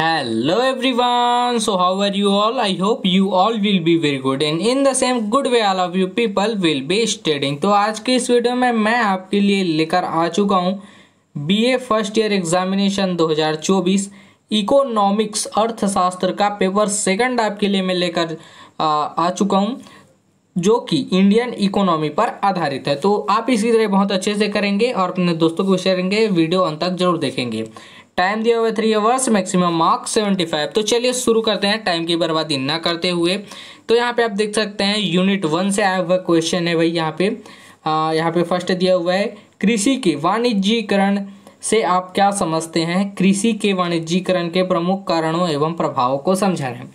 hello everyone so how are you all I hope you all will be very good and in the same good way all of you people will be studying तो आज के इस video में मैं आपके लिए लेकर आ चुका हूँ BA first year examination 2024 economics अर्थशास्त्र का पेपर सेकंड आपके लिए मैं लेकर आ चुका हूँ जो कि इंडियन इकोनॉमी पर आधारित है तो आप इसी तरह बहुत अच्छे से करेंगे और अपने दोस्तों को शेयरेंगे वीडियो अंत तक जरूर देखेंगे टाइम दिया हुआ है three hours maximum marks seventy five तो चलिए शुरू करते हैं टाइम की बर्बादी ना करते हुए तो यहाँ पे आप देख सकते हैं यूनिट वन से आया हुआ क्वेश्चन है भाई यहाँ पे आ, यहाँ पे फर्स्ट दिया हुआ है कृषि के वाणिज्यीकरण से आप क्या समझते हैं कृषि के वाणिज्यीकरण के प्रमुख कारणों एवं प्रभावों को समझा रहे हैं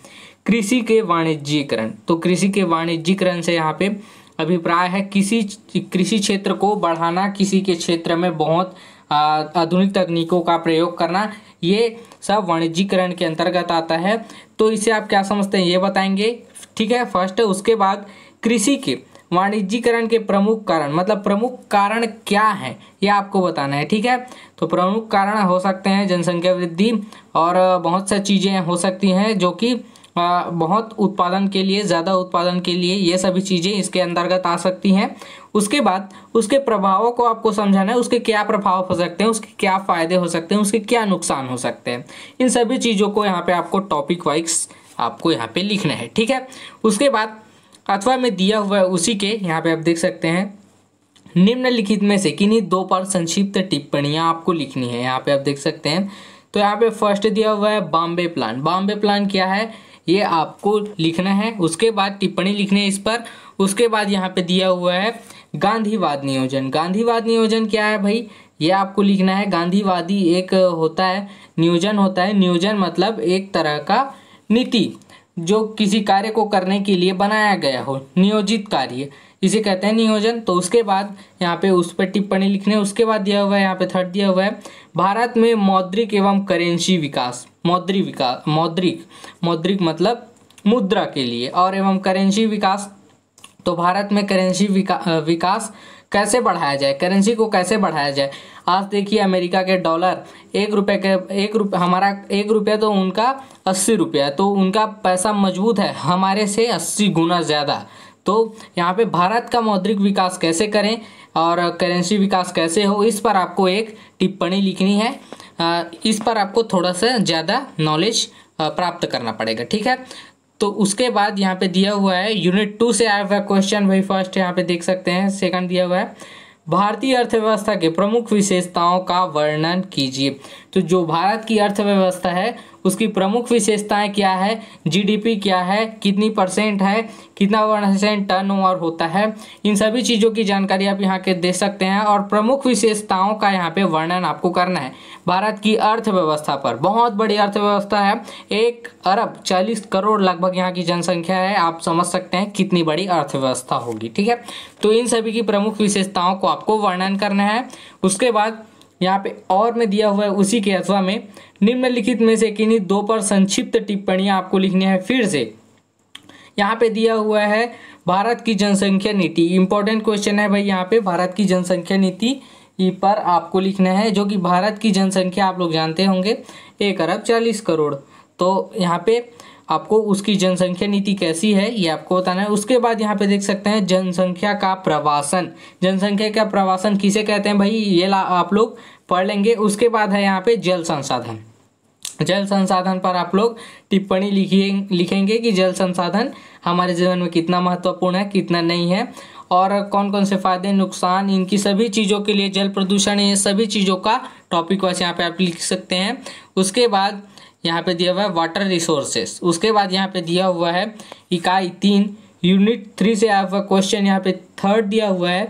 कृषि के वाणिज्यीकरण तो कृषि के वाणिज्यीकरण से यहाँ पे अभिप्राय है किसी कृषि क्षेत्र को बढ़ाना किसी के क्षेत्र में बहुत आधुनिक तकनीकों का प्रयोग करना ये सब वाणिज्यकरण के अंतर्गत आता है तो इसे आप क्या समझते हैं ये बताएंगे ठीक है फर्स्ट उसके बाद कृषि के वाणिज्यकरण के प्रमुख कारण मतलब प्रमुख कारण क्या है ये आपको बताना है ठीक है तो प्रमुख कारण हो सकते हैं जनसंख्या वृद्धि और बहुत सी चीज़ें हो सकती हैं जो कि बहुत उत्पादन के लिए ज़्यादा उत्पादन के लिए ये सभी चीज़ें इसके अंतर्गत आ सकती हैं उसके बाद उसके प्रभावों को आपको समझाना है उसके क्या प्रभाव हो सकते हैं उसके क्या फ़ायदे हो सकते हैं उसके क्या नुकसान हो सकते हैं इन सभी चीज़ों को यहाँ पे आपको टॉपिक वाइज आपको यहाँ पे लिखना है ठीक है उसके बाद अथवा में दिया हुआ है उसी के यहाँ पे आप देख सकते हैं निम्नलिखित में से किन्हीं दो पर संक्षिप्त टिप्पणियाँ आपको लिखनी है यहाँ पे आप देख सकते हैं तो यहाँ पे फर्स्ट दिया हुआ है बॉम्बे प्लान बॉम्बे प्लान क्या है ये आपको लिखना है उसके बाद टिप्पणी लिखनी है इस पर उसके बाद यहाँ पे दिया हुआ है गांधीवाद नियोजन गांधीवाद नियोजन क्या है भाई ये आपको लिखना है गांधीवादी एक होता है नियोजन होता है नियोजन मतलब एक तरह का नीति जो किसी कार्य को करने के लिए बनाया गया हो नियोजित कार्य इसे कहते हैं नियोजन तो उसके बाद यहाँ पे उस पर टिप्पणी लिखने उसके बाद दिया हुआ है यहाँ पे थर्ड दिया हुआ है भारत में मौद्रिक एवं करेंसी विकास मौद्रिक विकास मौद्रिक मौद्रिक मतलब मुद्रा के लिए और एवं करेंसी विकास तो भारत में करेंसी विका, विकास कैसे बढ़ाया जाए करेंसी को कैसे बढ़ाया जाए आज देखिए अमेरिका के डॉलर एक रुपये के एक रुपये हमारा एक रुपया तो उनका अस्सी रुपया तो उनका पैसा मजबूत है हमारे से अस्सी गुना ज़्यादा तो यहाँ पे भारत का मौद्रिक विकास कैसे करें और करेंसी विकास कैसे हो इस पर आपको एक टिप्पणी लिखनी है इस पर आपको थोड़ा सा ज़्यादा नॉलेज प्राप्त करना पड़ेगा ठीक है तो उसके बाद यहाँ पे दिया हुआ है यूनिट टू से आया हुआ क्वेश्चन वही फर्स्ट यहाँ पे देख सकते हैं सेकंड दिया हुआ है भारतीय अर्थव्यवस्था के प्रमुख विशेषताओं का वर्णन कीजिए तो जो भारत की अर्थव्यवस्था है उसकी प्रमुख विशेषताएं क्या है जीडीपी क्या है कितनी परसेंट है कितना परसेंट टर्न ओवर होता है इन सभी चीज़ों की जानकारी आप यहाँ के दे सकते हैं और प्रमुख विशेषताओं का यहाँ पे वर्णन आपको करना है भारत की अर्थव्यवस्था पर बहुत बड़ी अर्थव्यवस्था है एक अरब चालीस करोड़ लगभग यहाँ की जनसंख्या है आप समझ सकते हैं कितनी बड़ी अर्थव्यवस्था होगी ठीक है तो इन सभी की प्रमुख विशेषताओं को आपको वर्णन करना है उसके बाद यहाँ पे और में दिया हुआ है उसी के अथवा में निम्नलिखित में से किन्हीं दो पर संक्षिप्त टिप्पणियां आपको लिखनी है फिर से यहाँ पे दिया हुआ है भारत की जनसंख्या नीति इंपॉर्टेंट क्वेश्चन है भाई यहाँ पे भारत की जनसंख्या नीति पर आपको लिखना है जो कि भारत की जनसंख्या आप लोग जानते होंगे एक अरब चालीस करोड़ तो यहाँ पे आपको उसकी जनसंख्या नीति कैसी है ये आपको बताना है उसके बाद यहाँ पे देख सकते हैं जनसंख्या का प्रवासन जनसंख्या का प्रवासन किसे कहते हैं भाई ये आप लोग पढ़ लेंगे उसके बाद है यहाँ पे जल संसाधन जल संसाधन पर आप लोग टिप्पणी लिखिए लिखेंगे कि जल संसाधन हमारे जीवन में कितना महत्वपूर्ण है कितना नहीं है और कौन कौन से फायदे नुकसान इनकी सभी चीज़ों के लिए जल प्रदूषण ये सभी चीज़ों का टॉपिक वाइज यहाँ पे आप लिख सकते हैं उसके बाद यहाँ पे दिया हुआ है वाटर रिसोर्सेस उसके बाद यहाँ पे दिया हुआ है इकाई तीन यूनिट थ्री से आया हुआ क्वेश्चन यहाँ पे थर्ड दिया हुआ है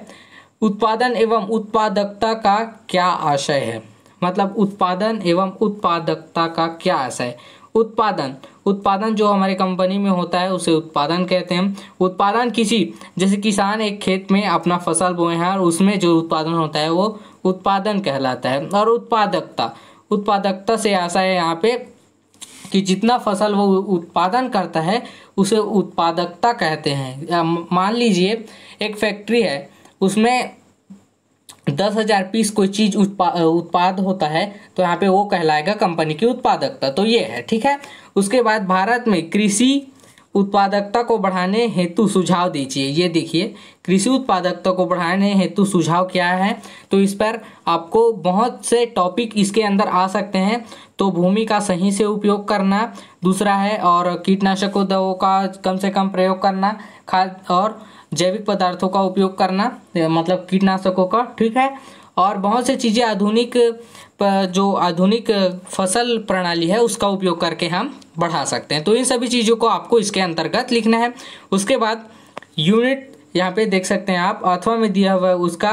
उत्पादन एवं उत्पादकता का क्या आशय है मतलब उत्पादन एवं उत्पादकता का क्या आशय उत्पादन उत्पादन जो हमारे कंपनी में होता है उसे उत्पादन कहते हैं उत्पादन किसी जैसे किसान एक खेत में अपना फसल बोए हैं और उसमें जो उत्पादन होता है वो उत्पादन कहलाता है और उत्पादकता उत्पादकता से आशा है यहाँ पे कि जितना फसल वो उत्पादन करता है उसे उत्पादकता कहते हैं मान लीजिए एक फैक्ट्री है उसमें दस हजार पीस कोई चीज उत्पा उत्पाद होता है तो यहाँ पे वो कहलाएगा कंपनी की उत्पादकता तो ये है ठीक है उसके बाद भारत में कृषि उत्पादकता को बढ़ाने हेतु सुझाव दीजिए ये देखिए कृषि उत्पादकता को बढ़ाने हेतु सुझाव क्या है तो इस पर आपको बहुत से टॉपिक इसके अंदर आ सकते हैं तो भूमि का सही से उपयोग करना दूसरा है और कीटनाशकों दवों का कम से कम प्रयोग करना खाद और जैविक पदार्थों का उपयोग करना मतलब कीटनाशकों का ठीक है और बहुत से चीज़ें आधुनिक जो आधुनिक फसल प्रणाली है उसका उपयोग करके हम बढ़ा सकते हैं तो इन सभी चीज़ों को आपको इसके अंतर्गत लिखना है उसके बाद यूनिट यहाँ पे देख सकते हैं आप अथवा में दिया हुआ है उसका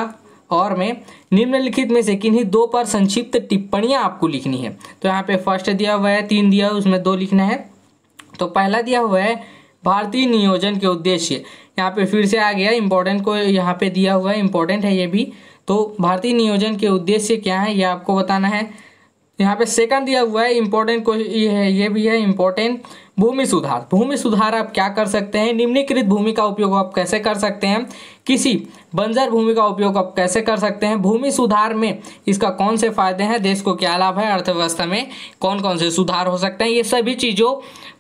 और में निम्नलिखित में से किन्हीं दो पर संक्षिप्त टिप्पणियाँ आपको लिखनी है तो यहाँ पे फर्स्ट दिया हुआ है तीन दिया हुआ उसमें दो लिखना है तो पहला दिया हुआ है भारतीय नियोजन के उद्देश्य यहाँ पे फिर से आ गया इम्पोर्टेंट को यहाँ पे दिया हुआ है इम्पोर्टेंट है ये भी तो भारतीय नियोजन के उद्देश्य क्या है यह आपको बताना है यहाँ पे सेकंड दिया हुआ है इम्पोर्टेंट को ये है ये भी है इम्पोर्टेंट भूमि सुधार भूमि सुधार आप क्या कर सकते हैं निम्नीकृत भूमि का उपयोग आप कैसे कर सकते हैं किसी बंजर भूमि का उपयोग आप कैसे कर सकते हैं भूमि सुधार में इसका कौन से फायदे हैं देश को क्या लाभ है अर्थव्यवस्था में कौन कौन से सुधार हो सकते हैं ये सभी चीज़ों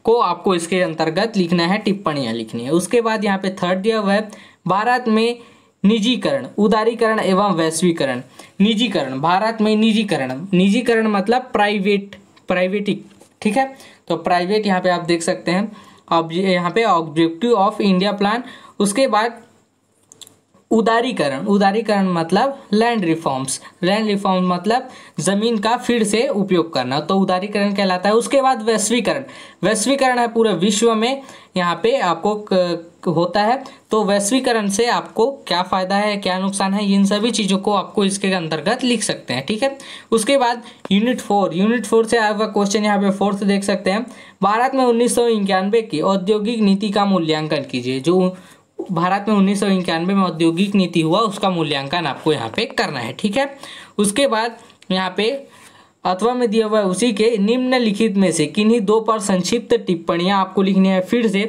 को आपको इसके अंतर्गत लिखना है टिप्पणियाँ लिखनी है उसके बाद यहाँ पे थर्ड दिया हुआ है भारत में निजीकरण उदारीकरण एवं वैश्वीकरण निजीकरण भारत में निजीकरण निजीकरण मतलब प्राइवेट प्राइवेटिक ठीक है तो प्राइवेट यहाँ पे आप देख सकते हैं यहाँ पे ऑब्जेक्टिव ऑफ इंडिया प्लान उसके बाद उदारीकरण उदारीकरण मतलब लैंड रिफॉर्म्स लैंड रिफॉर्म मतलब जमीन का फिर से उपयोग करना तो उदारीकरण कहलाता है उसके बाद वैश्वीकरण वैश्वीकरण है पूरे विश्व में यहाँ पे आपको होता है तो वैश्वीकरण से आपको क्या फ़ायदा है क्या नुकसान है इन सभी चीज़ों को आपको इसके अंतर्गत लिख सकते हैं ठीक है उसके बाद यूनिट फोर यूनिट फोर से आपका क्वेश्चन यहाँ पे फोर्थ देख सकते हैं भारत में उन्नीस की औद्योगिक नीति का मूल्यांकन कीजिए जो भारत में उन्नीस में औद्योगिक नीति हुआ उसका मूल्यांकन आपको यहाँ पे करना है ठीक है उसके बाद यहाँ पे अथवा में दिया हुआ है उसी के निम्नलिखित में से किन्हीं दो पर संक्षिप्त टिप्पणियां आपको लिखनी है फिर से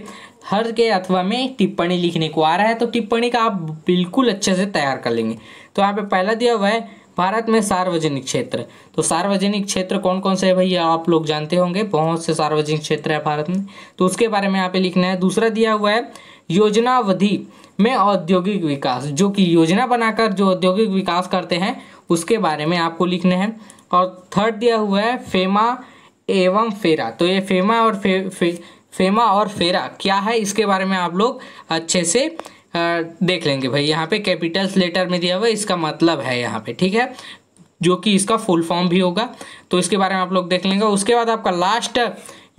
हर के अथवा में टिप्पणी लिखने को आ रहा है तो टिप्पणी का आप बिल्कुल अच्छे से तैयार कर लेंगे तो यहाँ पे पहला दिया हुआ है भारत में सार्वजनिक क्षेत्र तो सार्वजनिक क्षेत्र कौन कौन से है भैया आप लोग जानते होंगे बहुत से सार्वजनिक क्षेत्र है भारत में तो उसके बारे में यहाँ पे लिखना है दूसरा दिया हुआ है योजनावधि में औद्योगिक विकास जो कि योजना बनाकर जो औद्योगिक विकास करते हैं उसके बारे में आपको लिखना है और थर्ड दिया हुआ है फेमा एवं फेरा तो ये फेमा और फे, फे, फेमा और फेरा क्या है इसके बारे में आप लोग अच्छे से देख लेंगे भाई यहाँ पे कैपिटल्स लेटर में दिया हुआ है इसका मतलब है यहाँ पे ठीक है जो कि इसका फुल फॉर्म भी होगा तो इसके बारे में आप लोग देख लेंगे उसके बाद आपका लास्ट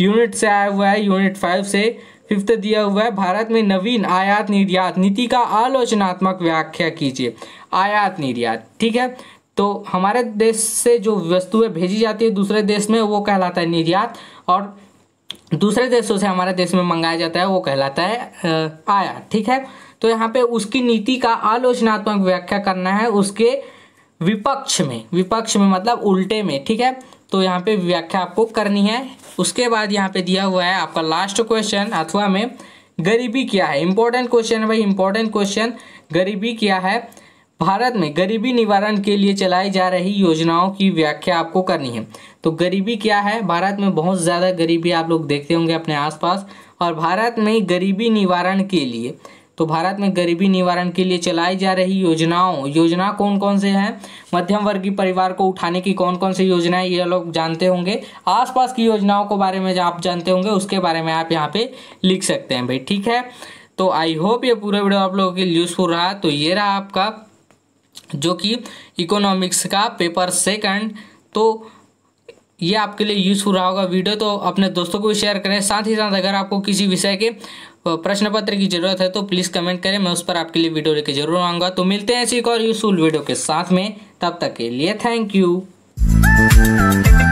यूनिट से आया हुआ है यूनिट फाइव से फिफ्थ दिया हुआ है भारत में नवीन आयात निर्यात नीति का आलोचनात्मक व्याख्या कीजिए आयात निर्यात ठीक है तो हमारे देश से जो वस्तुएं भेजी जाती है दूसरे देश में वो कहलाता है निर्यात और दूसरे देशों से हमारे देश में मंगाया जाता है वो कहलाता है आया ठीक है तो यहाँ पे उसकी नीति का आलोचनात्मक व्याख्या करना है उसके विपक्ष में विपक्ष में मतलब उल्टे में ठीक है तो यहाँ पे व्याख्या आपको करनी है उसके बाद यहाँ पे दिया हुआ है आपका लास्ट क्वेश्चन अथवा में गरीबी क्या है इंपॉर्टेंट क्वेश्चन है भाई इंपॉर्टेंट क्वेश्चन गरीबी क्या है भारत में गरीबी निवारण के लिए चलाई जा रही योजनाओं की व्याख्या आपको करनी है तो गरीबी क्या है भारत में बहुत ज़्यादा गरीबी आप लोग देखते होंगे अपने आसपास और भारत में गरीबी निवारण के लिए तो भारत में गरीबी निवारण के लिए चलाई जा रही योजनाओं योजना कौन कौन से हैं मध्यम वर्गीय परिवार को उठाने की कौन कौन सी योजनाएं ये लोग जानते होंगे आसपास की योजनाओं के बारे में आप जानते होंगे उसके बारे में आप यहाँ पे लिख सकते हैं भाई ठीक है तो आई होप ये पूरा वीडियो आप लोगों के लिए यूज़फुल रहा तो ये रहा आपका जो कि इकोनॉमिक्स का पेपर सेकंड तो ये आपके लिए यूज़फुल रहा होगा वीडियो तो अपने दोस्तों को भी शेयर करें साथ ही साथ अगर आपको किसी विषय के प्रश्न पत्र की जरूरत है तो प्लीज़ कमेंट करें मैं उस पर आपके लिए वीडियो लेकर जरूर आऊँगा तो मिलते हैं ऐसी एक और यूज़फुल वीडियो के साथ में तब तक के लिए थैंक यू